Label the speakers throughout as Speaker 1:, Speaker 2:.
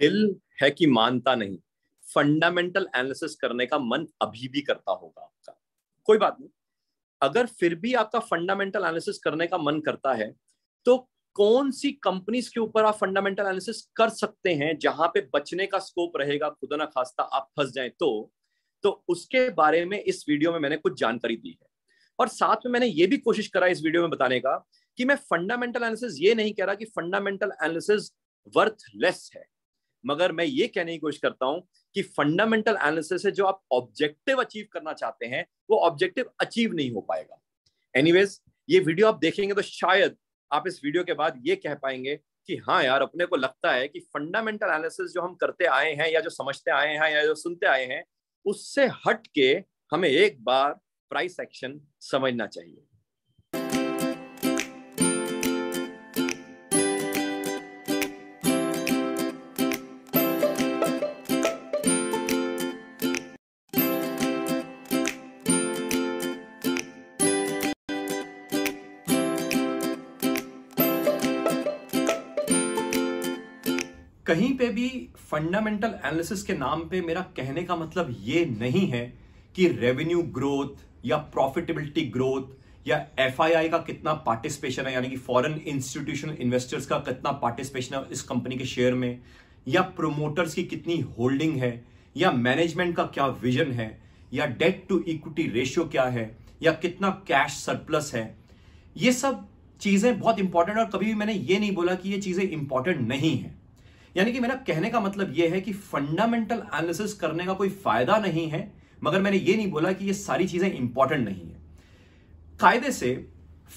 Speaker 1: दिल है कि मानता नहीं फंडामेंटल एनालिसिस करने का मन अभी भी करता होगा आपका कोई बात नहीं अगर फिर भी आपका फंडामेंटल एनालिसिस करने का मन करता है तो कौन सी कंपनीज के ऊपर आप फंडामेंटल एनालिसिस कर सकते हैं जहां पे बचने का स्कोप रहेगा खुदा ना खास्ता आप फंस जाए तो तो उसके बारे में इस वीडियो में मैंने कुछ जानकारी दी है और साथ में मैंने ये भी कोशिश करा इस वीडियो में बताने का कि मैं फंडामेंटल एनालिसिस ये नहीं कह रहा कि फंडामेंटल एनालिसिस वर्थ लेस है मगर मैं ये कहने की कोशिश करता हूँ कि फंडामेंटल एनालिसिस से जो आप ऑब्जेक्टिव अचीव करना चाहते हैं वो ऑब्जेक्टिव अचीव नहीं हो पाएगा एनीवेज ये वीडियो आप देखेंगे तो शायद आप इस वीडियो के बाद ये कह पाएंगे कि हाँ यार अपने को लगता है कि फंडामेंटल एनालिसिस जो हम करते आए हैं या जो समझते आए हैं या जो सुनते आए हैं उससे हट के हमें एक बार प्राइस एक्शन समझना चाहिए कहीं पे भी फंडामेंटल एनालिसिस के नाम पे मेरा कहने का मतलब ये नहीं है कि रेवेन्यू ग्रोथ या प्रॉफिटेबिलिटी ग्रोथ या एफ का कितना पार्टिसिपेशन है यानी कि फॉरेन इंस्टीट्यूशनल इन्वेस्टर्स का कितना पार्टिसिपेशन है इस कंपनी के शेयर में या प्रोमोटर्स की कितनी होल्डिंग है या मैनेजमेंट का क्या विजन है या डेट टू इक्विटी रेशियो क्या है या कितना कैश सरप्लस है ये सब चीजें बहुत इंपॉर्टेंट और कभी भी मैंने ये नहीं बोला कि ये चीजें इंपॉर्टेंट नहीं है यानी कि मेरा कहने का मतलब यह है कि फंडामेंटल एनालिसिस करने का कोई फायदा नहीं है मगर मैंने ये नहीं बोला कि यह सारी चीजें इंपॉर्टेंट नहीं है कायदे से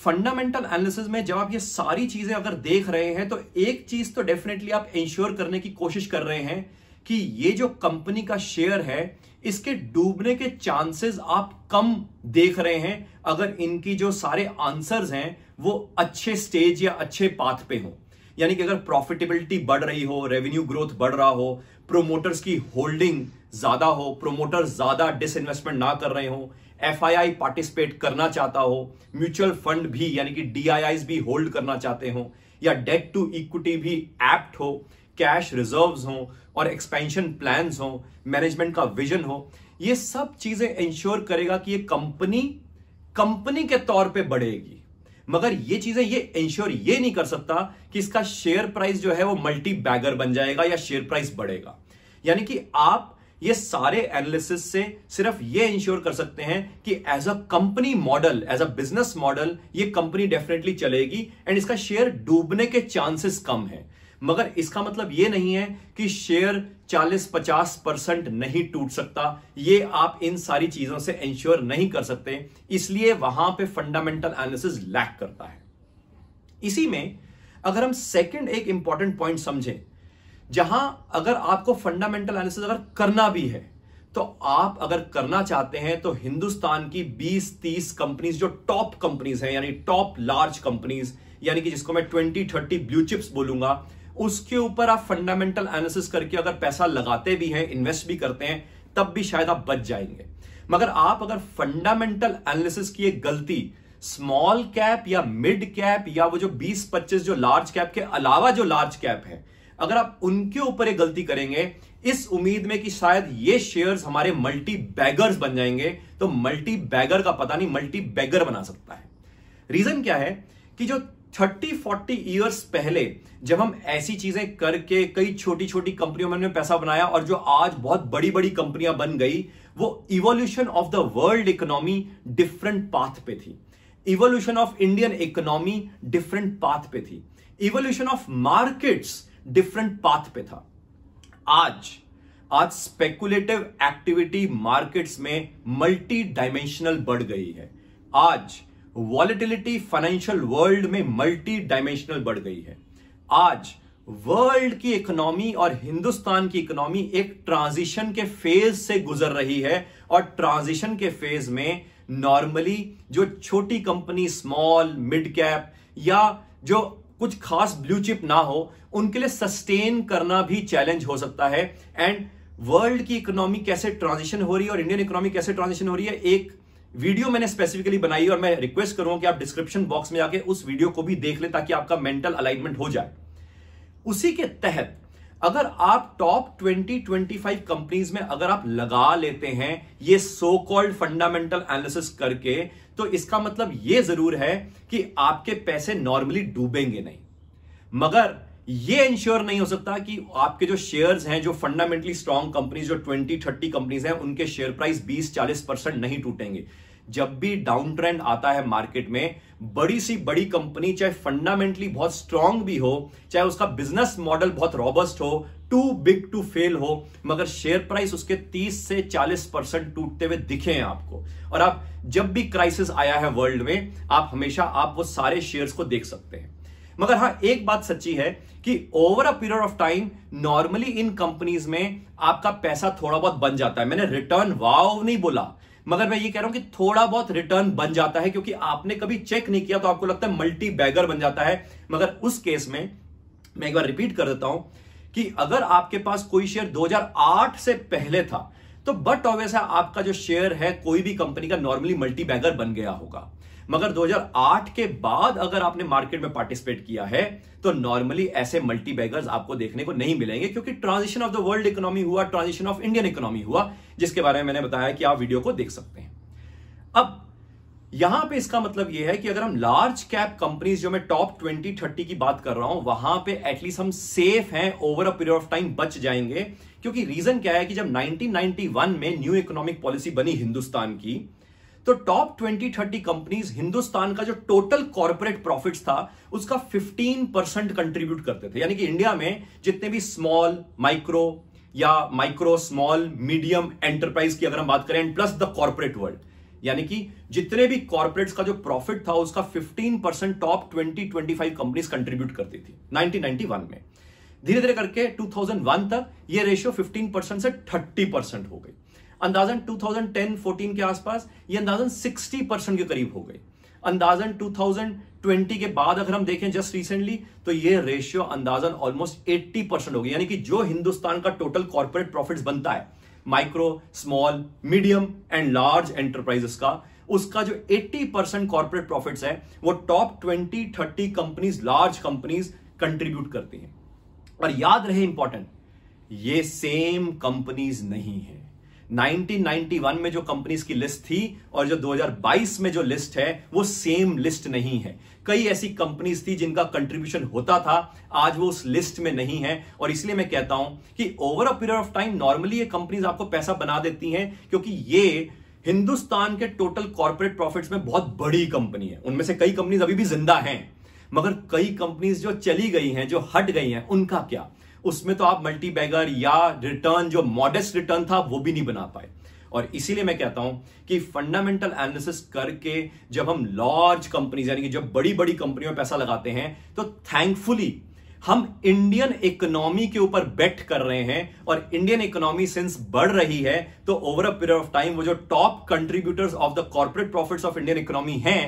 Speaker 1: फंडामेंटल एनालिसिस में जब आप ये सारी चीजें अगर देख रहे हैं तो एक चीज तो डेफिनेटली आप इंश्योर करने की कोशिश कर रहे हैं कि ये जो कंपनी का शेयर है इसके डूबने के चांसेस आप कम देख रहे हैं अगर इनकी जो सारे आंसर्स हैं वो अच्छे स्टेज या अच्छे पाथ पे हों यानी कि अगर प्रॉफिटेबिलिटी बढ़ रही हो रेवेन्यू ग्रोथ बढ़ रहा हो प्रोमोटर्स की होल्डिंग ज्यादा हो प्रोमोटर ज्यादा डिसइन्वेस्टमेंट ना कर रहे हो एफ पार्टिसिपेट करना चाहता हो म्यूचुअल फंड भी यानी कि डी भी होल्ड करना चाहते हो या डेट टू इक्विटी भी एप्ट हो कैश रिजर्व हो और एक्सपेंशन प्लान हो मैनेजमेंट का विजन हो ये सब चीजें इंश्योर करेगा कि ये कंपनी कंपनी के तौर पे बढ़ेगी मगर ये चीजें ये इंश्योर ये नहीं कर सकता कि इसका शेयर प्राइस जो है वो मल्टी बैगर बन जाएगा या शेयर प्राइस बढ़ेगा यानी कि आप ये सारे एनालिसिस से सिर्फ ये इंश्योर कर सकते हैं कि as a company model as a business model ये कंपनी डेफिनेटली चलेगी एंड इसका शेयर डूबने के चांसेस कम है मगर इसका मतलब यह नहीं है कि शेयर 40-50 परसेंट नहीं टूट सकता ये आप इन सारी चीजों से इंश्योर नहीं कर सकते इसलिए वहां पे फंडामेंटल एनालिसिस लैक करता है इसी में अगर हम सेकंड एक इंपॉर्टेंट पॉइंट समझें जहां अगर आपको फंडामेंटल एनालिसिस अगर करना भी है तो आप अगर करना चाहते हैं तो हिंदुस्तान की 20-30 कंपनीज जो टॉप कंपनीज हैं यानी टॉप लार्ज कंपनीज यानी कि जिसको मैं 20-30 ब्लू चिप्स बोलूंगा उसके ऊपर आप फंडामेंटल एनालिसिस करके अगर पैसा लगाते भी हैं इन्वेस्ट भी करते हैं तब भी शायद आप बच जाएंगे मगर आप अगर फंडामेंटल एनालिसिस की एक गलती स्मॉल कैप या मिड कैप या वो जो 20-25 जो लार्ज कैप के अलावा जो लार्ज कैप है अगर आप उनके ऊपर एक गलती करेंगे इस उम्मीद में कि शायद ये शेयर्स हमारे मल्टी बैगर्स बन जाएंगे तो मल्टी बैगर का पता नहीं मल्टी बैगर बना सकता है रीजन क्या है कि जो थर्टी फोर्टी ईयर्स पहले जब हम ऐसी चीजें करके कई छोटी छोटी कंपनियों में पैसा बनाया और जो आज बहुत बड़ी बड़ी कंपनियां बन गई वो evolution of the world economy different path पे थी evolution of Indian economy different path पे थी evolution of markets different path पे था आज आज स्पेकुलेटिव एक्टिविटी मार्केट्स में मल्टी डायमेंशनल बढ़ गई है आज वॉलिटिलिटी फाइनेंशियल वर्ल्ड में मल्टी डायमेंशनल बढ़ गई है आज वर्ल्ड की इकोनॉमी और हिंदुस्तान की इकोनॉमी एक ट्रांजिशन के फेज से गुजर रही है और ट्रांजिशन के फेज में नॉर्मली जो छोटी कंपनी स्मॉल मिड कैप या जो कुछ खास ब्लू चिप ना हो उनके लिए सस्टेन करना भी चैलेंज हो सकता है एंड वर्ल्ड की इकोनॉमी कैसे ट्रांजिशन हो रही है और इंडियन इकोनॉमी कैसे ट्रांजिशन हो रही है एक वीडियो मैंने स्पेसिफिकली बनाई और मैं रिक्वेस्ट करूंगा कि आप डिस्क्रिप्शन बॉक्स में जाके उस वीडियो को भी देख ले ताकि आपका मेंटल अलाइनमेंट हो जाए उसी के तहत अगर आप टॉप 20 25 कंपनीज में अगर आप लगा लेते हैं ये सो कॉल्ड फंडामेंटल एनालिसिस करके तो इसका मतलब ये जरूर है कि आपके पैसे नॉर्मली डूबेंगे नहीं मगर ये इंश्योर नहीं हो सकता कि आपके जो शेयर्स हैं जो फंडामेंटली स्ट्रांग कंपनीज जो 20 30 कंपनीज हैं उनके शेयर प्राइस 20 40 परसेंट नहीं टूटेंगे जब भी डाउन ट्रेंड आता है मार्केट में बड़ी सी बड़ी कंपनी चाहे फंडामेंटली बहुत स्ट्रांग भी हो चाहे उसका बिजनेस मॉडल बहुत रॉबस्ट हो टू बिग टू फेल हो मगर शेयर प्राइस उसके 30 से 40 परसेंट टूटते हुए दिखे हैं आपको और आप जब भी क्राइसिस आया है वर्ल्ड में आप हमेशा आप वो सारे शेयर्स को देख सकते हैं मगर हाँ एक बात सच्ची है कि over a period of time normally इन कंपनीज में आपका पैसा थोड़ा बहुत बन जाता है मैंने रिटर्न वाव नहीं बोला मगर मैं ये कह रहा हूं कि थोड़ा बहुत रिटर्न बन जाता है क्योंकि आपने कभी चेक नहीं किया तो आपको लगता है मल्टी बैगर बन जाता है मगर उस केस में मैं एक बार रिपीट कर देता हूं कि अगर आपके पास कोई शेयर 2008 से पहले था तो बट ऑब्वियस है आपका जो शेयर है कोई भी कंपनी का नॉर्मली मल्टी बैगर बन गया होगा मगर 2008 के बाद अगर आपने मार्केट में पार्टिसिपेट किया है तो नॉर्मली ऐसे मल्टी बैगर्स आपको देखने को नहीं मिलेंगे क्योंकि transition of the world economy हुआ ट्रांजिशन ऑफ इंडियन इकोनॉमी हुआ जिसके बारे में मैंने बताया कि आप वीडियो को देख सकते हैं अब यहां पे इसका मतलब यह है कि अगर हम लार्ज कैप कंपनीज जो मैं टॉप ट्वेंटी थर्टी की बात कर रहा हूं वहां पे एटलीस्ट हम सेफ हैं over a period of time बच जाएंगे क्योंकि रीजन क्या है कि जब 1991 में न्यू इकोनॉमिक पॉलिसी बनी हिंदुस्तान की तो top twenty thirty companies Hindustan का जो टोटल कॉर्पोरेट प्रॉफिट था उसका फिफ्टीन परसेंट कंट्रीब्यूट करते थे यानी कि इंडिया में जितने भी स्मॉल माइक्रो या माइक्रो स्मॉल मीडियम एंटरप्राइज की अगर हम बात करें प्लस द कॉर्पोरेट वर्ल्ड यानी कि जितने भी कॉर्पोरेट्स का जो प्रॉफिट था उसका 15 परसेंट टॉप 20 25 कंपनीज कंट्रीब्यूट करती थी 1991 में धीरे धीरे करके 2001 तक ये रेशियो 15 परसेंट से 30 परसेंट हो गई अंदाजन 2010-14 के आसपास ये अंदाजन 60 परसेंट के करीब हो गए अंदाजन 2020 के बाद अगर हम देखें जस्ट रिसेंटली तो ये रेशियो अंदाजन ऑलमोस्ट 80 परसेंट हो गई यानी कि जो हिंदुस्तान का टोटल कॉर्पोरेट प्रॉफिट बनता है micro small medium and large enterprises का उसका जो 80 परसेंट कॉर्पोरेट प्रॉफिट है वो top 20 30 companies large companies contribute करती हैं और याद रहे इंपॉर्टेंट ये सेम कंपनीज नहीं है 1991 में जो कंपनीज की लिस्ट थी और जो 2022 में जो लिस्ट है वो सेम लिस्ट नहीं है कई ऐसी कंपनीज थी जिनका कंट्रीब्यूशन होता था आज वो उस लिस्ट में नहीं है और इसलिए मैं कहता हूं कि over a period of time normally ये कंपनीज आपको पैसा बना देती हैं क्योंकि ये हिंदुस्तान के टोटल कॉर्पोरेट प्रॉफिट्स में बहुत बड़ी कंपनी है उनमें से कई कंपनीज अभी भी जिंदा हैं मगर कई कंपनीज जो चली गई हैं जो हट गई हैं उनका क्या उसमें तो आप मल्टी बैगर या रिटर्न जो मॉडेस्ट रिटर्न था वो भी नहीं बना पाए और इसीलिए मैं कहता हूं कि फंडामेंटल एनालिसिस करके जब हम लार्ज कंपनीज यानी कि जब बड़ी बड़ी कंपनियों में पैसा लगाते हैं तो थैंकफुली हम इंडियन इकोनॉमी के ऊपर बेट कर रहे हैं और इंडियन इकोनॉमी सिंस बढ़ रही है तो over a period of time वो जो top contributors of the corporate profits of Indian economy हैं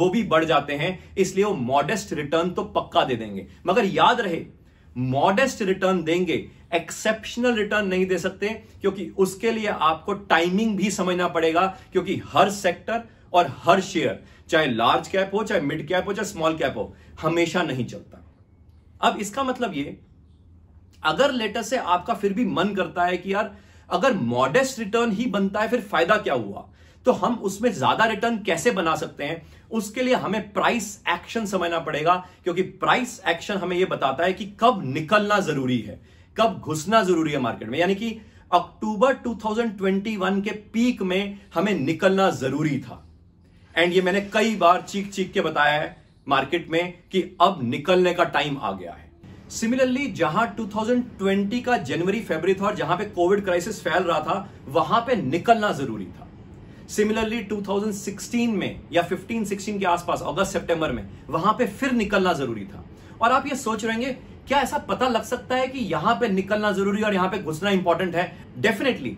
Speaker 1: वो भी बढ़ जाते हैं इसलिए वो मॉडेस्ट रिटर्न तो पक्का दे देंगे मगर याद रहे मॉडेस्ट रिटर्न देंगे एक्सेप्शनल रिटर्न नहीं दे सकते क्योंकि उसके लिए आपको टाइमिंग भी समझना पड़ेगा क्योंकि हर सेक्टर और हर शेयर चाहे लार्ज कैप हो चाहे मिड कैप हो चाहे स्मॉल कैप हो हमेशा नहीं चलता अब इसका मतलब ये अगर लेटर से आपका फिर भी मन करता है कि यार अगर मॉडेस्ट रिटर्न ही बनता है फिर फायदा क्या हुआ तो हम उसमें ज्यादा रिटर्न कैसे बना सकते हैं उसके लिए हमें प्राइस एक्शन समझना पड़ेगा क्योंकि प्राइस एक्शन हमें यह बताता है कि कब निकलना जरूरी है कब घुसना जरूरी है मार्केट में यानी कि अक्टूबर 2021 के पीक में हमें निकलना जरूरी था एंड ये मैंने कई बार चीख चीख के बताया है मार्केट में कि अब निकलने का टाइम आ गया है सिमिलरली जहां 2020 का जनवरी फेबरी था और जहां पे कोविड क्राइसिस फैल रहा था वहां पे निकलना जरूरी था सिमिलरली 2016 में या 15 16 के आसपास अगस्त सितंबर में वहां पे फिर निकलना जरूरी था और आप ये सोच रहे क्या ऐसा पता लग सकता है कि यहां पे निकलना जरूरी और यहां पे घुसना इंपॉर्टेंट है डेफिनेटली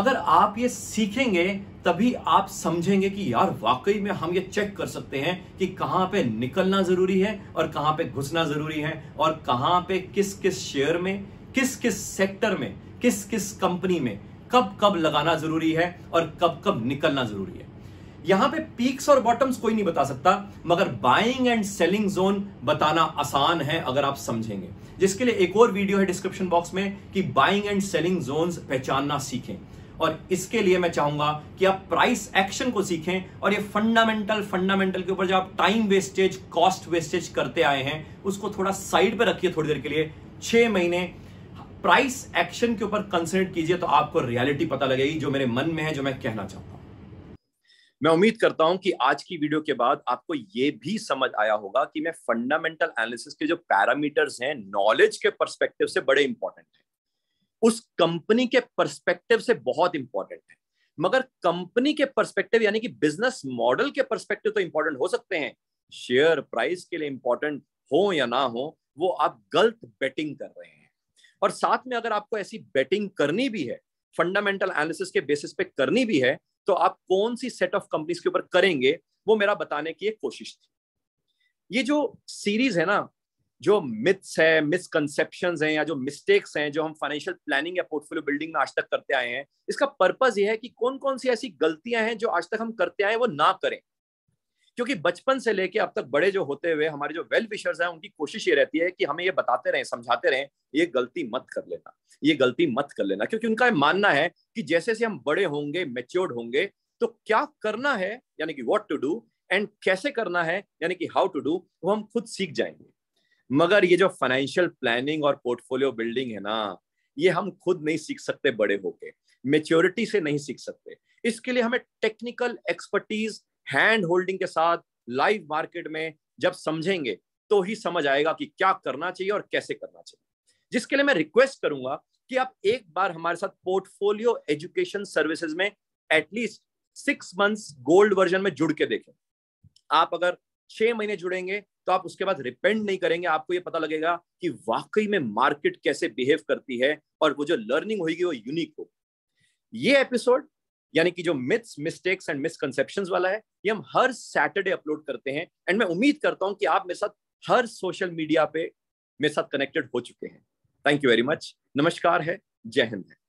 Speaker 1: अगर आप ये सीखेंगे तभी आप समझेंगे कि यार वाकई में हम ये चेक कर सकते हैं कि कहाँ पे निकलना जरूरी है और कहाँ पे घुसना जरूरी है और कहां पे किस किस शेयर में किस किस सेक्टर में किस किस कंपनी में कब कब लगाना जरूरी है और कब कब निकलना जरूरी है यहां पे पीक्स और बॉटम्स कोई नहीं बता सकता मगर बाइंग एंड सेलिंग जोन बताना आसान है अगर आप समझेंगे जिसके लिए एक और वीडियो है डिस्क्रिप्शन बॉक्स में कि बाइंग एंड सेलिंग जोन पहचानना सीखें और इसके लिए मैं चाहूंगा कि आप प्राइस एक्शन को सीखें और ये फंडामेंटल फंडामेंटल के ऊपर जो आप टाइम वेस्टेज कॉस्ट वेस्टेज करते आए हैं उसको थोड़ा साइड पर रखिए थोड़ी देर के लिए छह महीने प्राइस एक्शन के ऊपर कंसल्ट कीजिए तो आपको रियलिटी पता लगेगी जो मेरे मन में है जो मैं कहना चाहता हूं मैं उम्मीद करता हूं कि आज की वीडियो के बाद आपको यह भी समझ आया होगा कि मैं फंडामेंटल एनालिसिस के जो पैरामीटर्स हैं नॉलेज के परस्पेक्टिव से बड़े इंपॉर्टेंट हैं उस कंपनी के परस्पेक्टिव से बहुत इंपॉर्टेंट है मगर कंपनी के परस्पेक्टिव यानी कि बिजनेस मॉडल के परस्पेक्टिव तो इंपॉर्टेंट हो सकते हैं शेयर प्राइस के लिए इंपॉर्टेंट हो या ना हो वो आप गलत बेटिंग कर रहे हैं और साथ में अगर आपको ऐसी बेटिंग करनी भी है फंडामेंटल एनालिसिस के बेसिस पे करनी भी है तो आप कौन सी सेट ऑफ कंपनीज के ऊपर करेंगे वो मेरा बताने की एक कोशिश थी ये जो सीरीज है ना जो मिथ्स है मिसकनसेप्शन हैं या जो मिस्टेक्स हैं जो हम फाइनेंशियल प्लानिंग या पोर्टफोलियो बिल्डिंग में आज तक करते आए हैं इसका पर्पज ये है कि कौन कौन सी ऐसी गलतियां हैं जो आज तक हम करते आए वो ना करें क्योंकि बचपन से लेके अब तक बड़े जो होते हुए हमारे जो वेल विशर्स हैं उनकी कोशिश ये रहती है कि हमें ये बताते रहें समझाते रहें ये गलती मत कर लेना ये गलती मत कर लेना क्योंकि उनका मानना है कि जैसे जैसे हम बड़े होंगे मेच्योर्ड होंगे तो क्या करना है यानी कि वॉट टू डू एंड कैसे करना है यानी कि हाउ टू डू वो हम खुद सीख जाएंगे मगर ये जो फाइनेंशियल प्लानिंग और पोर्टफोलियो बिल्डिंग है ना ये हम खुद नहीं सीख सकते बड़े होके मेच्योरिटी से नहीं सीख सकते इसके लिए हमें टेक्निकल एक्सपर्टीज हैंड होल्डिंग के साथ लाइव मार्केट में जब समझेंगे तो ही समझ आएगा कि क्या करना चाहिए और कैसे करना चाहिए जिसके लिए मैं रिक्वेस्ट करूंगा कि आप एक बार हमारे साथ पोर्टफोलियो एजुकेशन सर्विसेज में at least six months gold version में जुड़ के देखें आप अगर छह महीने जुड़ेंगे तो आप उसके बाद रिपेंड नहीं करेंगे आपको ये पता लगेगा कि वाकई में मार्केट कैसे बिहेव करती है और वो जो लर्निंग होगी वो यूनिक हो ये एपिसोड यानी कि जो मिथ्स मिस्टेक्स एंड मिसकनसेप्शन वाला है ये हम हर सैटरडे अपलोड करते हैं एंड मैं उम्मीद करता हूँ कि आप मेरे साथ हर सोशल मीडिया पे मेरे साथ कनेक्टेड हो चुके हैं थैंक यू वेरी मच नमस्कार है जय हिंद है